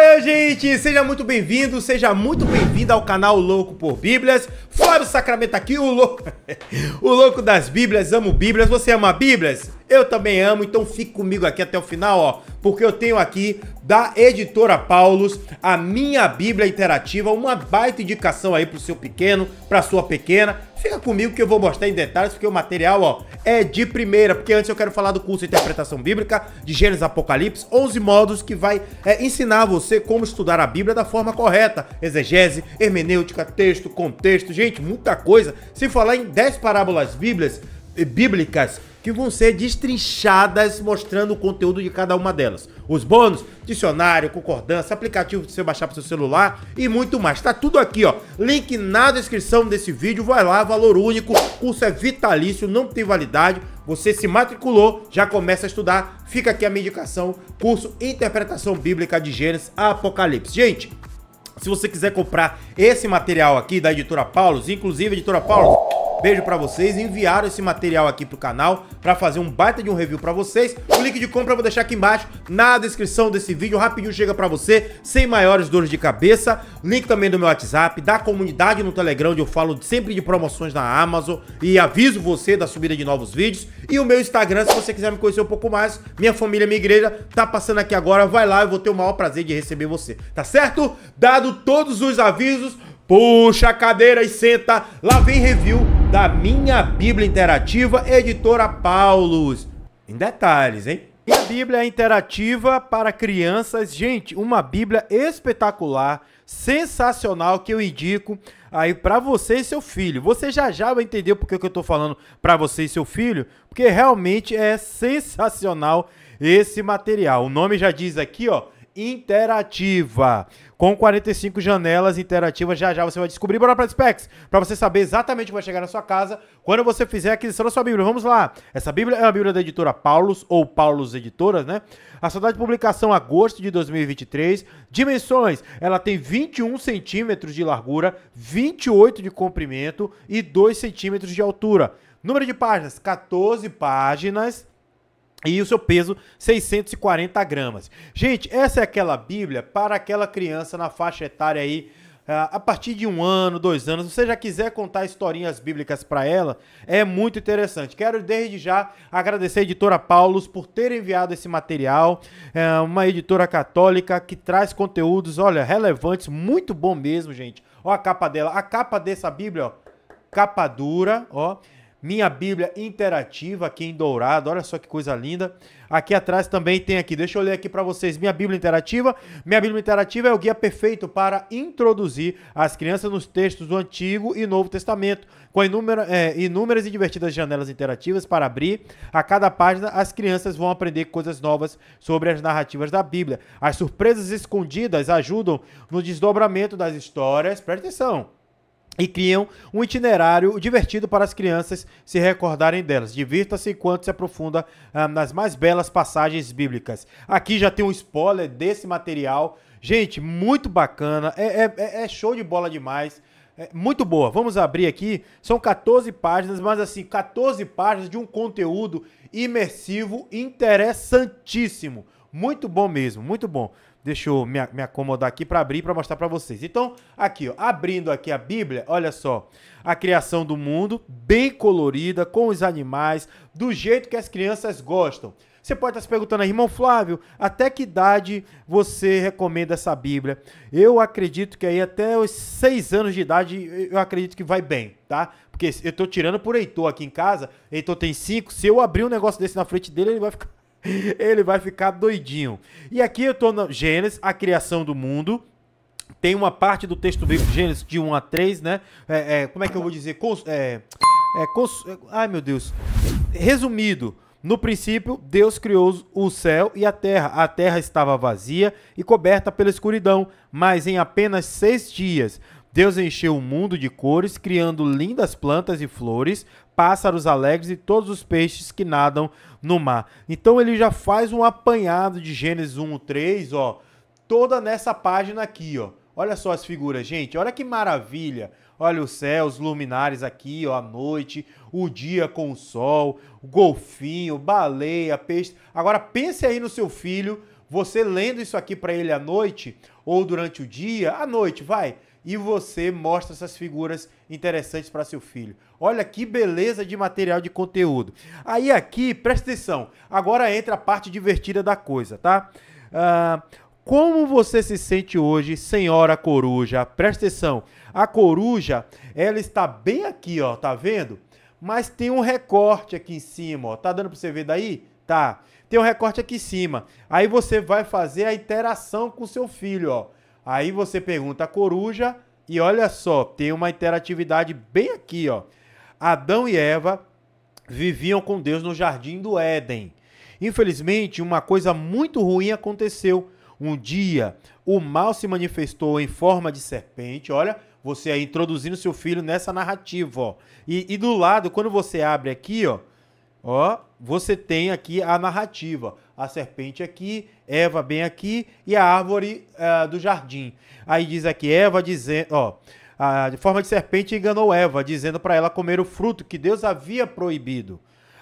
Olha, gente, seja muito bem-vindo, seja muito bem-vinda ao canal Louco por Bíblias. Fora o Sacramento aqui, o louco, o louco das Bíblias, amo Bíblias. Você ama Bíblias? Eu também amo, então fique comigo aqui até o final, ó, porque eu tenho aqui da editora Paulus a minha Bíblia interativa, uma baita indicação aí pro seu pequeno, pra sua pequena comigo que eu vou mostrar em detalhes, porque o material, ó, é de primeira. Porque antes eu quero falar do curso de Interpretação Bíblica de Gênesis Apocalipse, 11 modos que vai é, ensinar você como estudar a Bíblia da forma correta. Exegese, hermenêutica, texto, contexto, gente, muita coisa. Se falar em 10 parábolas bíblias, bíblicas que vão ser destrinchadas mostrando o conteúdo de cada uma delas. Os bônus, dicionário, concordância, aplicativo que você baixar para seu celular e muito mais. Tá tudo aqui, ó. Link na descrição desse vídeo. Vai lá, valor único. Curso é vitalício, não tem validade. Você se matriculou, já começa a estudar. Fica aqui a minha indicação, curso Interpretação Bíblica de Gênesis Apocalipse. Gente, se você quiser comprar esse material aqui da editora Paulos, inclusive editora Paulos, Beijo para vocês, enviaram esse material aqui pro canal para fazer um baita de um review para vocês. O link de compra eu vou deixar aqui embaixo na descrição desse vídeo, rapidinho chega para você, sem maiores dores de cabeça. Link também do meu WhatsApp, da comunidade no Telegram, onde eu falo sempre de promoções na Amazon e aviso você da subida de novos vídeos. E o meu Instagram, se você quiser me conhecer um pouco mais, minha família, minha igreja, tá passando aqui agora, vai lá, eu vou ter o maior prazer de receber você, tá certo? Dado todos os avisos, Puxa a cadeira e senta. Lá vem review da minha Bíblia Interativa, editora Paulus. Em detalhes, hein? Minha Bíblia interativa para crianças. Gente, uma Bíblia espetacular, sensacional que eu indico aí para você e seu filho. Você já já vai entender porque que eu estou falando para você e seu filho, porque realmente é sensacional esse material. O nome já diz aqui, ó, interativa. Com 45 janelas interativas, já já você vai descobrir. Bora para as specs, para você saber exatamente o que vai chegar na sua casa quando você fizer a aquisição da sua Bíblia. Vamos lá. Essa Bíblia é a Bíblia da editora Paulus, ou Paulus Editoras, né? A saudade data de publicação agosto de 2023. Dimensões: ela tem 21 centímetros de largura, 28 de comprimento e 2 centímetros de altura. Número de páginas: 14 páginas e o seu peso 640 gramas. Gente, essa é aquela Bíblia para aquela criança na faixa etária aí ah, a partir de um ano, dois anos, se você já quiser contar historinhas bíblicas para ela, é muito interessante. Quero desde já agradecer a editora Paulus por ter enviado esse material, é uma editora católica que traz conteúdos, olha, relevantes, muito bom mesmo, gente. Ó a capa dela, a capa dessa Bíblia, ó, capa dura, ó. Minha Bíblia Interativa aqui em Dourado. Olha só que coisa linda. Aqui atrás também tem aqui, deixa eu ler aqui para vocês, Minha Bíblia Interativa. Minha Bíblia Interativa é o guia perfeito para introduzir as crianças nos textos do Antigo e Novo Testamento, com inúmera, é, inúmeras e divertidas janelas interativas para abrir. A cada página, as crianças vão aprender coisas novas sobre as narrativas da Bíblia. As surpresas escondidas ajudam no desdobramento das histórias. Presta atenção e criam um itinerário divertido para as crianças se recordarem delas. Divirta-se enquanto se aprofunda ah, nas mais belas passagens bíblicas. Aqui já tem um spoiler desse material. Gente, muito bacana. É, é, é, é show de bola demais. É muito boa. Vamos abrir aqui. São 14 páginas, mas assim, 14 páginas de um conteúdo imersivo interessantíssimo. Muito bom mesmo, muito bom. Deixa eu me, me acomodar aqui para abrir para mostrar para vocês. Então, aqui, ó, abrindo aqui a Bíblia, olha só, a criação do mundo bem colorida, com os animais, do jeito que as crianças gostam. Você pode estar se perguntando aí, ah, irmão Flávio, até que idade você recomenda essa Bíblia? Eu acredito que aí até os seis anos de idade eu acredito que vai bem, tá? Porque eu estou tirando por Heitor aqui em casa, Heitor tem cinco, se eu abrir um negócio desse na frente dele, ele vai ficar Ele vai ficar doidinho. E aqui eu tô no Gênesis, a criação do mundo. Tem uma parte do texto bíblico, Gênesis de 1 a 3, né? É, é, como é que eu vou dizer? Cons, é, é cons, é, ai, meu Deus. Resumido. No princípio, Deus criou o céu e a terra. A terra estava vazia e coberta pela escuridão, mas em apenas seis dias Deus encheu o mundo de cores, criando lindas plantas e flores, pássaros alegres e todos os peixes que nadam no mar. Então ele já faz um apanhado de Gênesis 1, 3, ó, toda nessa página aqui, ó. Olha só as figuras, gente. Olha que maravilha. Olha os céus, luminares aqui, ó, a noite, o dia com o sol, o golfinho, baleia, peixe. Agora pense aí no seu filho, você lendo isso aqui para ele à noite ou durante o dia, à noite, vai e você mostra essas figuras interessantes para seu filho. Olha que beleza de material de conteúdo. Aí aqui, presta atenção, agora entra a parte divertida da coisa, tá? Ah, como você se sente hoje, senhora coruja? Presta atenção, a coruja, ela está bem aqui, ó, tá vendo? Mas tem um recorte aqui em cima, ó, tá dando para você ver daí? Tá. Tem um recorte aqui em cima. Aí você vai fazer a interação com seu filho, ó. Aí você pergunta a coruja e olha só, tem uma interatividade bem aqui, ó. Adão e Eva viviam com Deus no jardim do Éden. Infelizmente, uma coisa muito ruim aconteceu. Um dia, o mal se manifestou em forma de serpente. Olha, você aí introduzindo seu filho nessa narrativa, ó. E, e do lado, quando você abre aqui, ó, ó, você tem aqui a narrativa a serpente aqui, Eva bem aqui e a árvore uh, do jardim. Aí diz aqui Eva dizendo, ó, a forma de serpente enganou Eva, dizendo para ela comer o fruto que Deus havia proibido.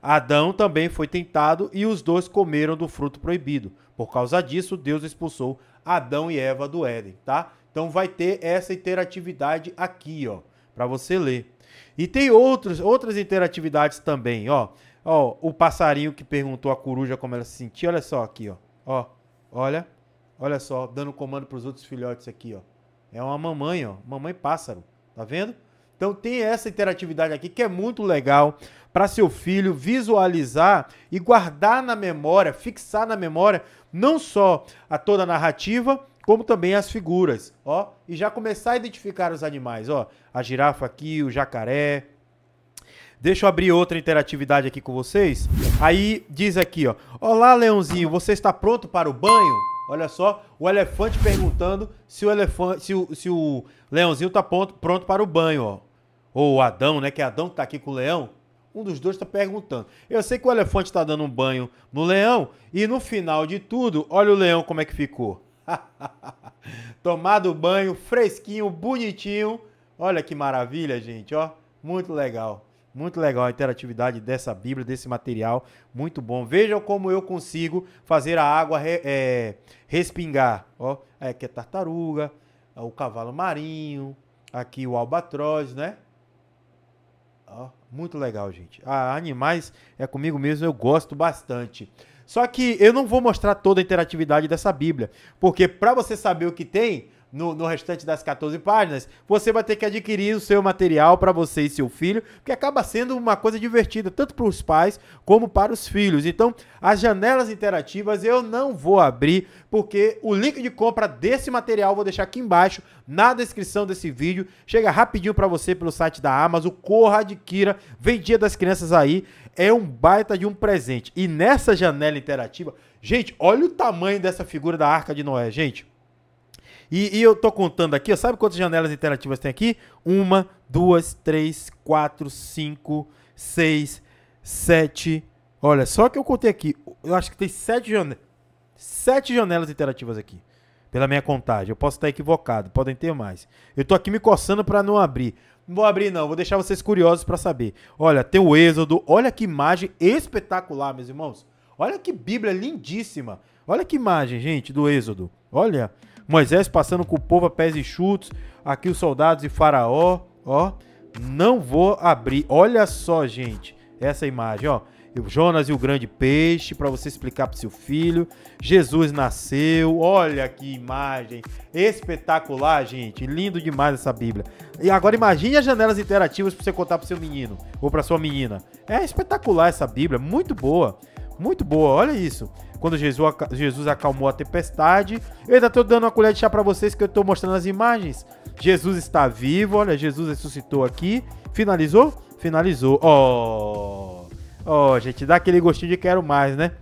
Adão também foi tentado e os dois comeram do fruto proibido. Por causa disso, Deus expulsou Adão e Eva do Éden, tá? Então vai ter essa interatividade aqui, ó, para você ler. E tem outros, outras interatividades também, ó. Ó, o passarinho que perguntou à coruja como ela se sentia, olha só aqui, ó. Ó, olha. Olha só, dando comando pros outros filhotes aqui, ó. É uma mamãe, ó. Mamãe pássaro. Tá vendo? Então tem essa interatividade aqui que é muito legal para seu filho visualizar e guardar na memória, fixar na memória não só a toda a narrativa, como também as figuras, ó, e já começar a identificar os animais, ó, a girafa aqui, o jacaré, Deixa eu abrir outra interatividade aqui com vocês. Aí diz aqui, ó. Olá, Leãozinho, você está pronto para o banho? Olha só, o elefante perguntando se o elefante, se o, se o leãozinho está pronto, pronto para o banho, ó. Ou o Adão, né? Que é Adão que está aqui com o leão. Um dos dois está perguntando. Eu sei que o elefante está dando um banho no leão e no final de tudo, olha o leão como é que ficou. Tomado banho, fresquinho, bonitinho. Olha que maravilha, gente, ó. Muito legal. Muito legal a interatividade dessa Bíblia, desse material. Muito bom. Vejam como eu consigo fazer a água re, é, respingar. Ó, aqui é tartaruga, é o cavalo marinho, aqui o albatroz, né? Ó, muito legal, gente. A ah, animais é comigo mesmo, eu gosto bastante. Só que eu não vou mostrar toda a interatividade dessa Bíblia, porque para você saber o que tem, no, no restante das 14 páginas, você vai ter que adquirir o seu material para você e seu filho, que acaba sendo uma coisa divertida, tanto para os pais como para os filhos. Então, as janelas interativas eu não vou abrir, porque o link de compra desse material eu vou deixar aqui embaixo, na descrição desse vídeo. Chega rapidinho para você pelo site da Amazon, corra, adquira, vem dia das crianças aí, é um baita de um presente. E nessa janela interativa, gente, olha o tamanho dessa figura da Arca de Noé, gente. E, e eu tô contando aqui, ó, sabe quantas janelas interativas tem aqui? Uma, duas, três, quatro, cinco, seis, sete. Olha, só que eu contei aqui, eu acho que tem sete janelas, sete janelas interativas aqui. Pela minha contagem, eu posso estar equivocado, podem ter mais. Eu tô aqui me coçando para não abrir. Não vou abrir não, vou deixar vocês curiosos para saber. Olha, tem o Êxodo, olha que imagem espetacular, meus irmãos. Olha que Bíblia lindíssima. Olha que imagem, gente, do Êxodo. Olha, Moisés passando com o povo a pés e chutos, aqui os soldados e Faraó, ó, não vou abrir. Olha só, gente, essa imagem, ó. Jonas e o grande peixe, para você explicar para seu filho. Jesus nasceu, olha que imagem espetacular, gente. Lindo demais essa Bíblia. E agora imagine as janelas interativas para você contar para seu menino ou para sua menina. É espetacular essa Bíblia, muito boa. Muito boa, olha isso. Quando Jesus, Jesus acalmou a tempestade. Eu ainda estou dando uma colher de chá para vocês que eu estou mostrando as imagens. Jesus está vivo, olha, Jesus ressuscitou aqui. Finalizou? Finalizou. Ó. Oh. Ó, oh, gente, dá aquele gostinho de quero mais, né?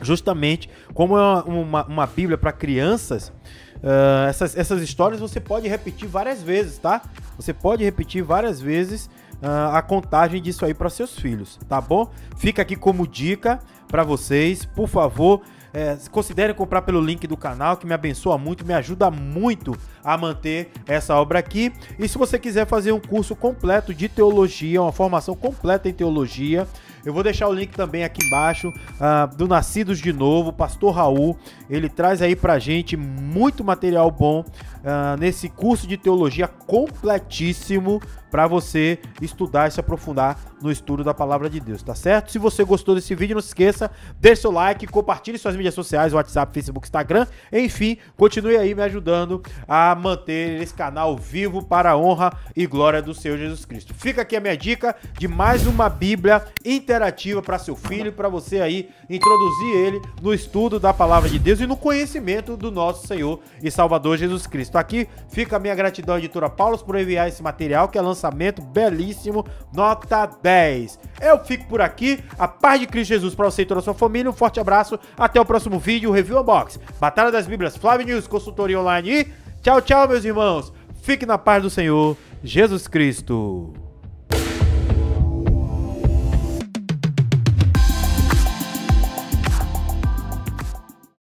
Justamente, como é uma, uma, uma Bíblia para crianças, uh, essas, essas histórias você pode repetir várias vezes, tá? Você pode repetir várias vezes uh, a contagem disso aí para seus filhos, tá bom? Fica aqui como dica para vocês, por favor. É, considerem comprar pelo link do canal, que me abençoa muito, me ajuda muito a manter essa obra aqui. E se você quiser fazer um curso completo de teologia, uma formação completa em teologia, eu vou deixar o link também aqui embaixo uh, do Nascidos de Novo, Pastor Raul. Ele traz aí pra gente muito material bom uh, nesse curso de teologia completíssimo para você estudar e se aprofundar no estudo da palavra de Deus, tá certo? Se você gostou desse vídeo, não se esqueça, deixa seu like, compartilhe suas mídias sociais, WhatsApp, Facebook, Instagram, enfim, continue aí me ajudando a manter esse canal vivo para a honra e glória do Senhor Jesus Cristo. Fica aqui a minha dica de mais uma Bíblia interativa para seu filho, para você aí introduzir ele no estudo da palavra de Deus e no conhecimento do nosso Senhor e Salvador Jesus Cristo. Aqui fica a minha gratidão à editora Paulos por enviar esse material, que é lançamento belíssimo, nota 10. Eu fico por aqui, a paz de Cristo Jesus para você e toda a sua família. Um forte abraço, até o próximo vídeo, Review Unbox, Batalha das Bíblias, Flávio News, consultoria online e tchau, tchau, meus irmãos. Fique na paz do Senhor Jesus Cristo.